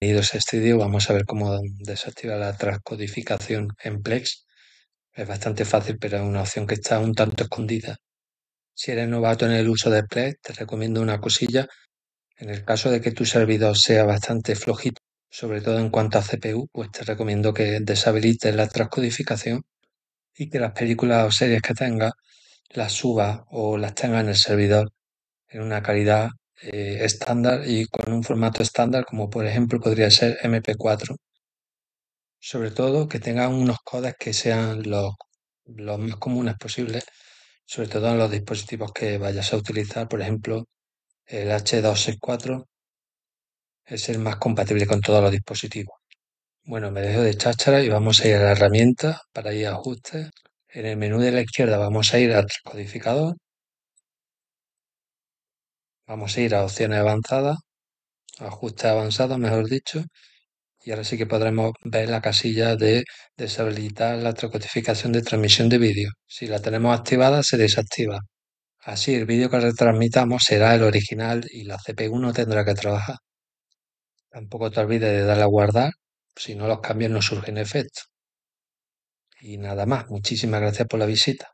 Bienvenidos a este vídeo, vamos a ver cómo desactivar la transcodificación en Plex. Es bastante fácil, pero es una opción que está un tanto escondida. Si eres novato en el uso de Plex, te recomiendo una cosilla. En el caso de que tu servidor sea bastante flojito, sobre todo en cuanto a CPU, pues te recomiendo que deshabilites la transcodificación y que las películas o series que tengas las subas o las tengas en el servidor en una calidad eh, estándar y con un formato estándar como por ejemplo podría ser MP4. Sobre todo que tengan unos codes que sean los, los más comunes posibles, sobre todo en los dispositivos que vayas a utilizar, por ejemplo el H264 es el más compatible con todos los dispositivos. Bueno, me dejo de cháchara y vamos a ir a la herramienta para ir a ajustes. En el menú de la izquierda vamos a ir al codificador Vamos a ir a opciones avanzadas, ajustes avanzados, mejor dicho, y ahora sí que podremos ver la casilla de deshabilitar la transcodificación de transmisión de vídeo. Si la tenemos activada, se desactiva. Así, el vídeo que retransmitamos será el original y la CPU no tendrá que trabajar. Tampoco te olvides de darle a guardar, si no los cambios no surgen efecto. Y nada más, muchísimas gracias por la visita.